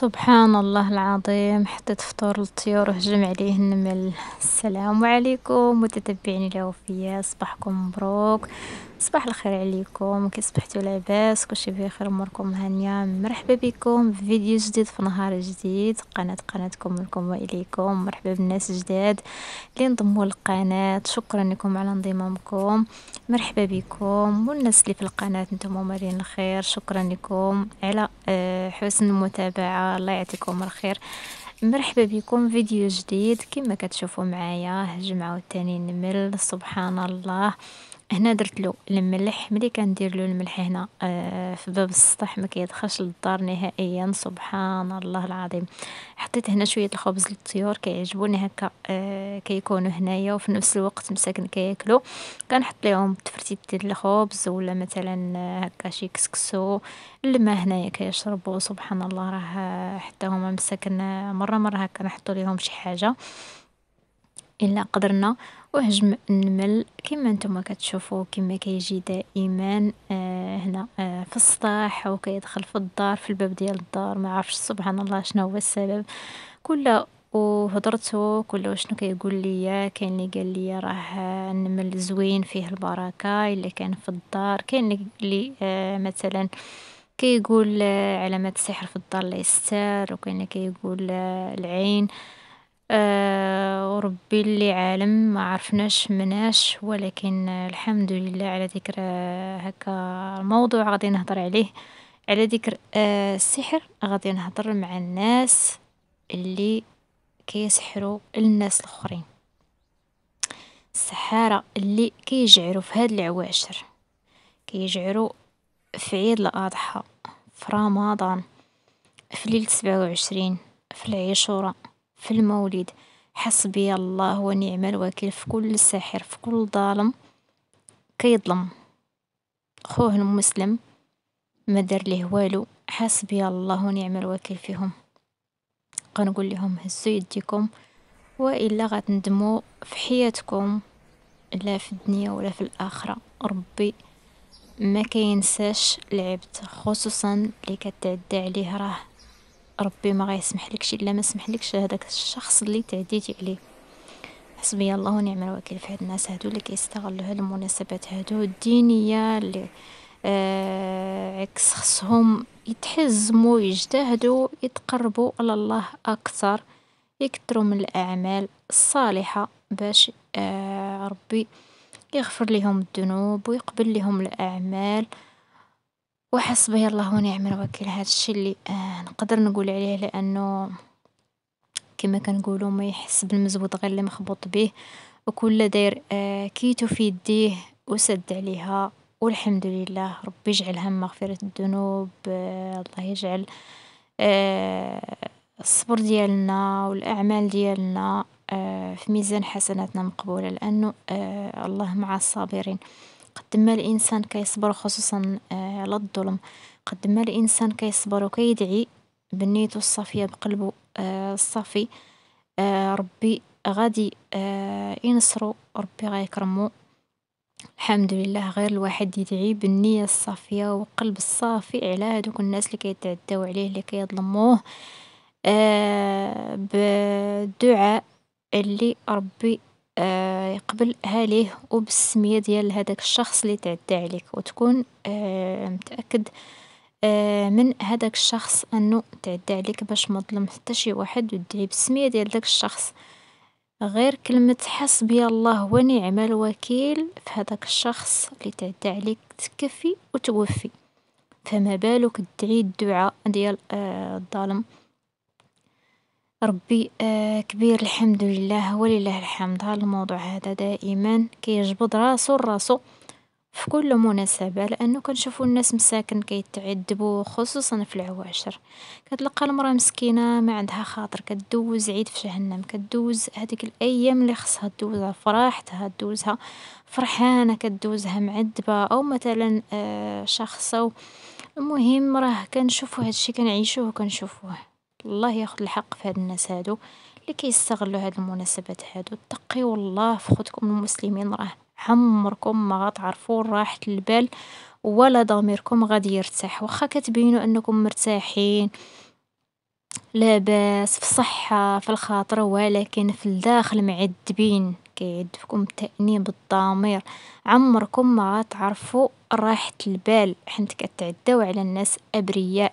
سبحان الله العظيم حطيت فطور الطيور وهجم عليه النمل السلام عليكم متتبعين الأوفياء صباحكم مبروك صباح الخير عليكم كي صبحتوا لاباس كلشي بخير اموركم هانيه مرحبا بكم في فيديو جديد في نهار جديد قناه قناتكم لكم واليكم مرحبا بالناس الجداد اللي انضموا للقناه شكرا لكم على انضمامكم مرحبا بكم والناس اللي في القناه نتوما مارين الخير شكرا لكم على آه، حسن المتابعه الله يعطيكم الخير مرحبا بكم فيديو جديد كما كتشوفوا معايا جمعه والتاني نمل سبحان الله هنا درت له الملح ملي كندير له الملح هنا آه في باب السطح ما كيدخلش للدار نهائيا سبحان الله العظيم حطيت هنا شويه الخبز للطيور كيعجبوني هكا آه كيكونوا هنايا وفي نفس الوقت مساكن كياكلوا كنحط لهم تفرتيت ديال الخبز ولا مثلا آه، هكا شي كسكسو الماء هنايا كيشربوا سبحان الله راه حتى هما مساكن آه، مره مره هكا نحطوا لهم شي حاجه إلا قدرنا وهجم النمل كيما نتوما كتشوفوا كيما كيجي دائما آه، هنا آه، في السطح وكيدخل في الدار في الباب ديال الدار ما عرفش سبحان الله شنو هو السبب كل وهضرته كل شنو كيقول ليا كاين اللي قال ليا راه النمل زوين فيه البركه اللي كان في الدار كاين اللي آه، مثلا كيقول علامات السحر في الدار لا يستر وكاين اللي كيقول العين وربي آه، اللي عالم ما عرفناش مناش ولكن الحمد لله على ذكر هاكا آه، موضوع غادي نهضر عليه. على ذكر آه، السحر، غادي نهضر مع الناس اللي كيسحرو الناس لخرين. السحارة اللي كيجعروا في هاد العواشر، كيجعروا في عيد الأضحى، في رمضان، في ليلة سبعة في العيشورة. في المولد حسبي الله ونعم الوكيل في كل ساحر في كل ظالم كيظلم خوه المسلم ما دار ليه والو حسبي الله ونعم الوكيل فيهم قنقول لهم هزوا يديكم والا غتندموا في حياتكم لا في الدنيا ولا في الاخره ربي ما كينساش العبد خصوصا اللي كتعدى عليه راه ربي ما غيسمح لكش الا ما سمحلكش هذاك الشخص اللي تعديتي عليه حسبي الله ونعم الوكيل في هاد الناس هادو اللي كيستغلوا هاد المناسبات هادو الدينيه اللي آه عكس خصهم يتحزموا يجتهدوا يتقربوا على الله اكثر يكثروا من الاعمال الصالحه باش آه ربي يغفر لهم الذنوب ويقبل لهم الاعمال وحسبي الله ونعم الوكيل الشيء اللي آه نقدر نقول عليه لأنه كما كنقولو ما يحس بالمزود غير اللي مخبوط به وكل داير آه، كيتو في يديه وسد عليها، والحمد لله ربي يجعلها مغفرة الذنوب، آه، الله يجعل آه، الصبر ديالنا والأعمال ديالنا في ميزان حسناتنا مقبوله لأنه الله مع الصابرين. قد ما الانسان كيصبر خصوصا آه، على الظلم، قد ما الانسان كيصبر و كيدعي بنيتو الصافية بقلبو آه، الصافي، آه، ربي غادي ينصرو، ربي غيكرمو. الحمد لله غير الواحد يدعي بالنية الصافية و القلب الصافي على هادوك الناس اللي كيتعداو عليه اللي كيظلموه بالدعاء اللي ربي يقبلها ليه وبالسمية ديال هداك الشخص اللي تعدى عليك، وتكون آه، متأكد آه، من هداك الشخص أنه تعدى عليك باش ما تظلم حتى شي واحد ودعي بالسمية ديال داك الشخص. غير كلمة حسبي الله ونعم الوكيل في هذاك الشخص اللي تعدى عليك تكفي وتوفي، فما بالك تدعي الدعاء ديال آه، الظالم. ربي آه، كبير الحمد لله ولله الحمد. هالموضوع هذا دائما كيجبد راسو لراسو في كل مناسبة، لأنو كنشوفو الناس مساكن كيتعذبو خصوصا في العواشر. كتلقى المرا مسكينة ما عندها خاطر، كدوز عيد في جهنم، كدوز هذيك الأيام اللي خصها دوزها فراحتها تدوزها دوزها فرحانة، كدوزها معذبة، أو مثلا آه، شخص، المهم راه كنشوفو هادشي كنعيشوه وكنشوفوه. الله ياخد الحق في هاد الناس هادو اللي كيستغلوا هاد المناسبات هادو تقيو الله في خوتكم المسلمين راه عمركم ما غتعرفوا راحة البال ولا ضميركم غادي يرتاح واخا كتبينوا انكم مرتاحين لاباس في الصحة في الخاطر ولكن في الداخل معذبين كيعذبكم فيكم تأنيب الضمير عمركم ما غتعرفوا راحة البال حنت كتعداو على الناس ابرياء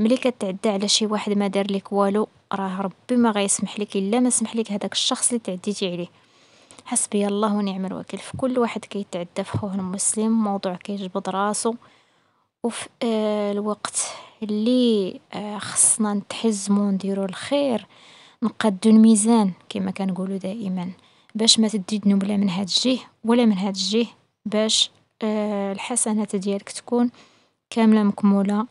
ملي كتعدى على شي واحد ما دار لك والو، راه ربي ما غيسمح لك إلا ما سمح لك هداك الشخص اللي تعديتي عليه. حسبي الله ونعم الوكيل، فكل واحد كيتعدى في خوه المسلم، موضوع كيجبد راسو، وفي آه، الوقت اللي آه، خصنا نتحزمو ونديرو الخير، نقادو الميزان كما كنقولو دائما، باش ما تدي ذنوب لا من هاد الجيه ولا من هاد الجيه، باش آه، الحسنات ديالك تكون كاملة مكمولة.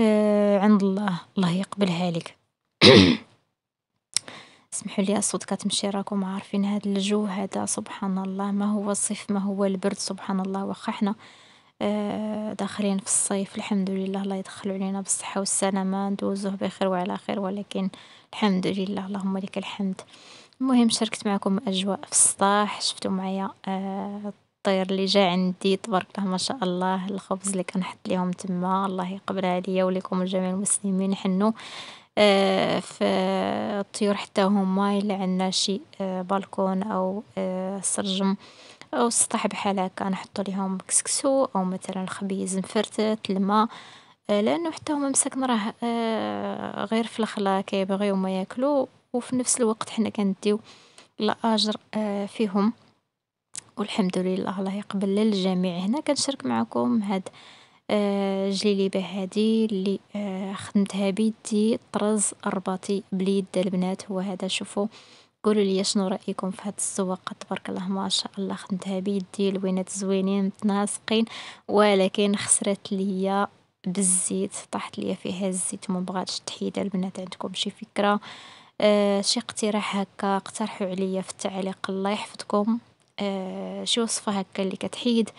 آه، عند الله، الله يقبلها لك. لي الصوت كتمشي راكم عارفين هاد الجو هادا سبحان الله ما هو الصيف ما هو البرد سبحان الله واخا حنا آه، داخلين في الصيف الحمد لله الله يدخلو علينا بالصحة والسلامة ندوزوه بخير وعلى خير ولكن الحمد لله اللهم لك الحمد. المهم شاركت معاكم أجواء في السطاح شفتو معايا آه، الطير اللي جا عندي تبارك الله ما شاء الله الخبز اللي كنحط ليهم تما الله يقبلها عليا وليكم جميع المسلمين حنو آه، في الطيور حتى هما الا عندنا شي آه، بالكون او آه، سرجم او سطح بحال هكا نحطو ليهم كسكسو او مثلا خبيز مفرتت الماء لانه حتى هما مساكن راه غير في الخلا كيبغيو ما ياكلو وفي نفس الوقت حنا كنديو الاجر فيهم والحمد لله الله يقبل للجميع. هنا كنشارك معاكم هاد الجليبة آه، هادي لي آه، خدمتها بيدي، طرز الرباطي باليد البنات هو هادا شوفو. قولو ليا شنو رأيكم في هاد السواقة تبارك الله ما شاء الله خدمتها بيدي، لوينات زوينين متناسقين، ولكن خسرات ليا بالزيت، طاحت ليا فيها الزيت بغاتش تحيد. البنات عندكم شي فكرة آه، شي اقتراح هاكا اقترحو عليا في التعليق الله يحفظكم. آه، شو وصفة هكا اللي كتحيد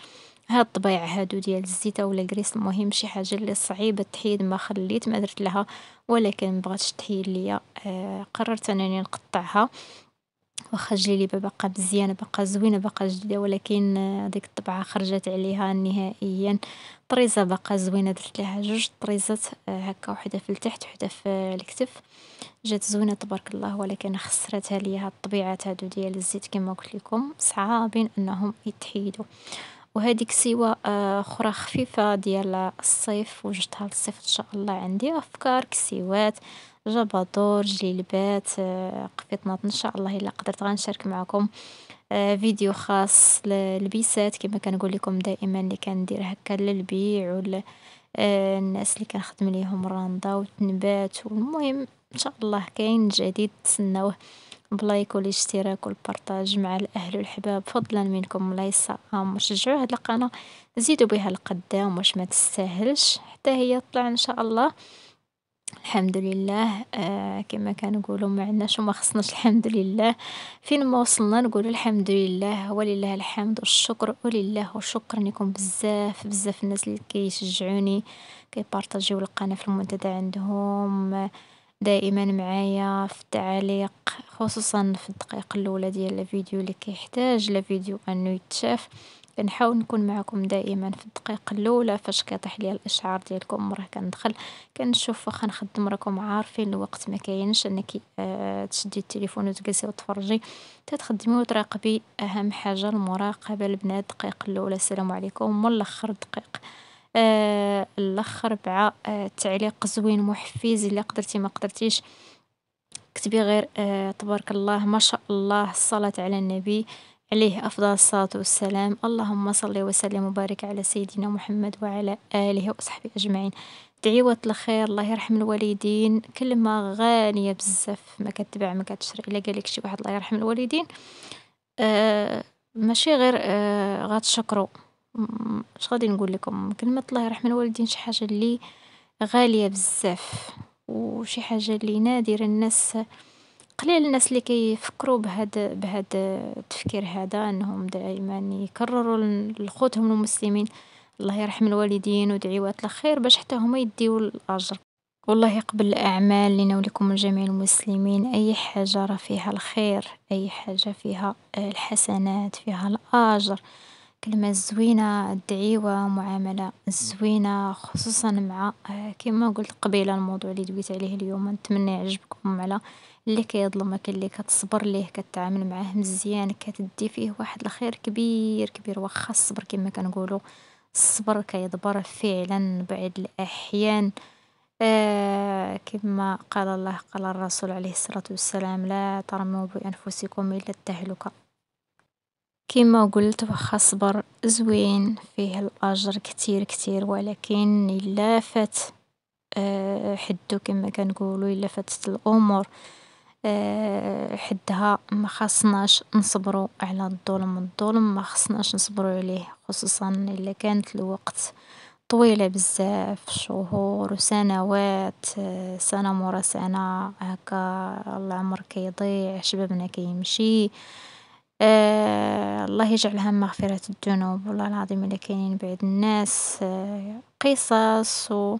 هاد الطبيعة هادو ديال الزيتة ولا الكريس المهم شي حاجة اللي صعيبة تحيد ما خليت ما درت لها ولكن مبغاتش تحيد ليا آه، قررت أنني نقطعها. واخا جليلي باقا مزيانة باقا زوينة باقا جديدة ولكن هذيك آه، الطبعة خرجت عليها نهائيا. الطريزة باقا زوينة درت لها جوج طريزات هاكا آه، وحدة في التحت وحدة في الكتف، جات زوينة تبارك الله ولكن خسراتها ليا هاد الطبيعات ديال الزيت كيما قلت لكم صعابين أنهم يتحيدو. وهذيك سوا آه، أخرى خفيفة ديال الصيف، وجدتها للصيف إن شاء الله عندي أفكار كسيوات، جبادور، جليبات، آه، قفيطنات إن شاء الله إلا قدرت غنشارك معاكم آه، فيديو خاص للبيسات كما كنقول لكم دائما اللي كندير هكا للبيع ولا الناس اللي كنخدم ليهم راندا وتنبات والمهم إن شاء الله كاين جديد تسناوه. بلايك والاشتراك والبرتاج مع الأهل والحباب فضلا منكم ليس يسعهم وشجعوا هاد القناة زيدوا بها القدام واش ما تستاهلش حتى هي تطلع ان شاء الله الحمد لله آه كما كنقولوا ما عندناش وما خصناش الحمد لله فين ما وصلنا نقول الحمد لله ولله الحمد والشكر ولله وشكرا لكم بزاف بزاف الناس اللي كيشجعوني كيبارطاجيو القناه في المنتدى عندهم آه دائما معايا في التعليق خصوصا في الدقائق اللولة ديال الفيديو اللي كيحتاج الفيديو انو يتشاف. كنحاول نكون معاكم دائما في الدقائق اللولة فاش كيطيح ليا الاشعار ديالكم مره كندخل كنشوف واخا نخدم راكم عارفين الوقت مكاينش انك آه، تشدي التليفون وتجلسي وتفرجي تتخدمي وتراقبي. اهم حاجة المراقبة البنات الدقائق اللولة. السلام عليكم من دقيق الدقيق. اللخ ربعة آه، تعليق زوين محفز إلا قدرتي ما قدرتيش كتبي غير آه، تبارك الله ما شاء الله الصلاة على النبي عليه أفضل الصلاة والسلام اللهم صل وسلم وبارك على سيدنا محمد وعلى آله وصحبه أجمعين دعيوات الخير الله يرحم الوالدين كلمة غالية بزاف ما كتبع ما كتشرى إلا قالك شي واحد الله يرحم الوالدين آه، ماشي غير غتشكروا اش غادي نقول لكم كلمة الله يرحم الوالدين شي حاجة اللي غالية بزاف وشي حاجة اللي نادرة الناس، قليل الناس اللي كيفكروا بهاد بهذا التفكير هذا انهم دائما يكرروا لخوتهم المسلمين الله يرحم الوالدين ودعيوات الخير باش حتى هما يديو الاجر، والله يقبل الاعمال لينا ولكم جميع المسلمين اي حاجة راه فيها الخير اي حاجة فيها الحسنات فيها الاجر. الكلمة الزوينة الدعيوة معاملة زوينة خصوصا مع آه، كيما قلت قبيلة الموضوع اللي دويت عليه اليوم نتمنى يعجبكم على اللي كيظلمك اللي كتصبر ليه كتعامل معاه مزيان كتدي فيه واحد الخير كبير كبير واخا الصبر كما كنقولو الصبر كيدبر فعلا بعد الأحيان آه، كما قال الله قال الرسول عليه الصلاة والسلام لا ترموا بأنفسكم الا التهلكة. كيما قلت واخا الصبر زوين فيه الأجر كتير كتير، ولكن إلا فات آه، حدو كما كنقولو، إلا فاتت الأمور آه، حدها، ما خصناش نصبرو على الظلم. الظلم ما خصناش نصبرو عليه، خصوصا إلا كانت الوقت طويلة بزاف، شهور وسنوات، آه، سنة مورا سنة، هاكا العمر كيضيع، شبابنا كيمشي. آه، الله يجعلها مغفرة الذنوب والله العظيم إلا كاينين بعد الناس آه، قصص و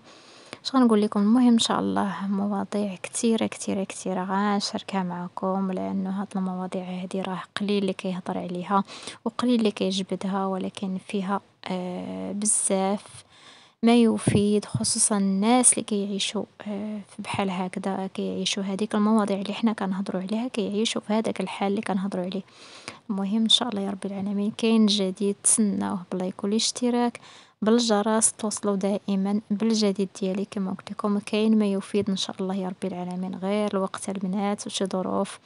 اش نقول لكم المهم ان شاء الله مواضيع كثيره كثيره كثيره غنشاركها معكم لانه هاد المواضيع هذه راه قليل اللي كيهضر عليها وقليل اللي كيجبدها ولكن فيها آه، بزاف ما يفيد خصوصا الناس اللي في آه، بحال هكدا، كيعيشو هذيك المواضيع اللي حنا كنهضرو عليها كيعيشو في هذاك الحال اللي كنهضروا عليه. المهم ان شاء الله يا رب العالمين كاين جديد تسناوه بلايك والاشتراك بالجرس، توصلوا دائما بالجديد ديالي كيما قلت لكم كاين ما يفيد ان شاء الله يا رب العالمين، غير الوقت البنات وشي ظروف.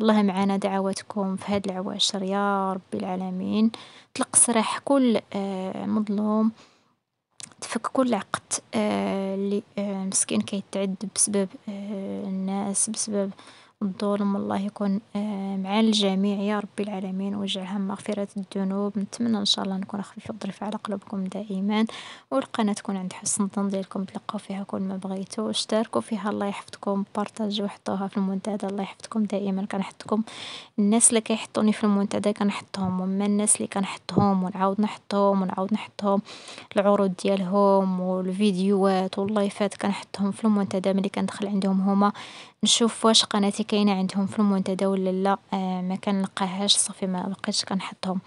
الله معانا دعواتكم في هاد العواشر يا رب العالمين، تلقى الصراح كل آه، مظلوم. تفك كل عقد آه، اللي آه، مسكين كيتعذب بسبب آه، الناس بسبب. الظلم الله يكون آه، مع الجميع يا ربي العالمين ويجعلها مغفرة الذنوب نتمنى إن شاء الله نكون خفيفة وظريفة على قلوبكم دائما والقناة تكون عند حسن الظن ديالكم تلقاو فيها كل ما بغيتو اشتركوا فيها الله يحفظكم بارطاجيو وحطوها في المنتدى الله يحفظكم دائما كنحطكم الناس اللي كيحطوني في المنتدى كنحطهم وما الناس اللي كنحطهم ونعاود نحطهم ونعاود نحطهم العروض ديالهم والفيديوهات واللايفات كنحطهم في المنتدى ملي كندخل عندهم هما نشوف واش قناتي كاينة عندهم في المنتدى ولا لا، آه، ما كنلقاهاش صافي ما بقيتش كنحطهم.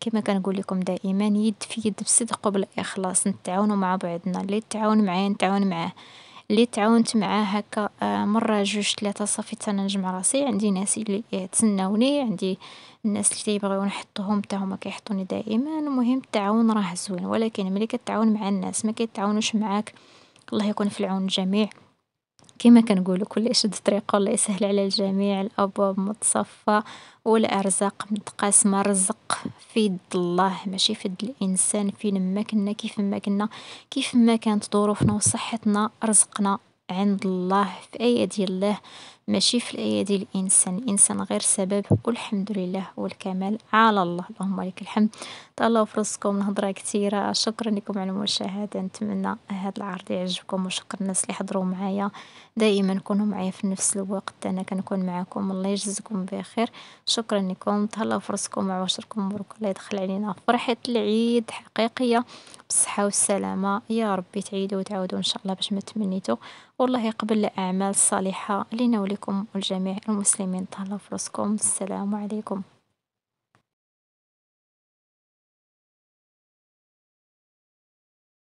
كيما كنقول لكم دائما يد في يد بصدق وبالاخلاص نتعاونوا مع بعضنا، اللي تعاون معايا نتعاون معاه، اللي تعاونت معاه هكا آه، مرة جوج ثلاثه صافي تا نجمع راسي عندي ناس اللي يتسناوني، آه، عندي الناس اللي تيبغيو نحطهم تا هما كيحطوني دائما. المهم التعاون راه زوين، ولكن ملي كتعاون مع الناس ما كيتعاونوش معاك الله يكون في العون الجميع. كيما كنقولو كل شد بطريقة الله يسهل على الجميع. الأبواب متصفة والأرزاق متقاسمة. الرزق في يد الله ماشي في يد الانسان. فين ما كنا كيف ما كنا، كيف ما كانت ظروفنا وصحتنا، رزقنا عند الله في أيادي الله. ماشي في الأيادي الإنسان الإنسان غير سبب والحمد لله والكمال على الله اللهم لك الحمد تهلاو في رزقكم الهضره كثيره شكرا لكم على المشاهده نتمنى هذا العرض يعجبكم وشكرا الناس اللي حضروا معايا دائما كونوا معايا في نفس الوقت انا كنكون معكم الله يجزكم بخير شكرا لكم تهلاو في رزقكم وعواشركم مبروك الله يدخل علينا فرحه العيد حقيقيه بالصحه والسلامه يا ربي تعيدوا وتعاودوا ان شاء الله باش ما تمنيتو والله يقبل الاعمال الصالحه اللي ناوي لكم والجميع المسلمين طال فرسكم السلام عليكم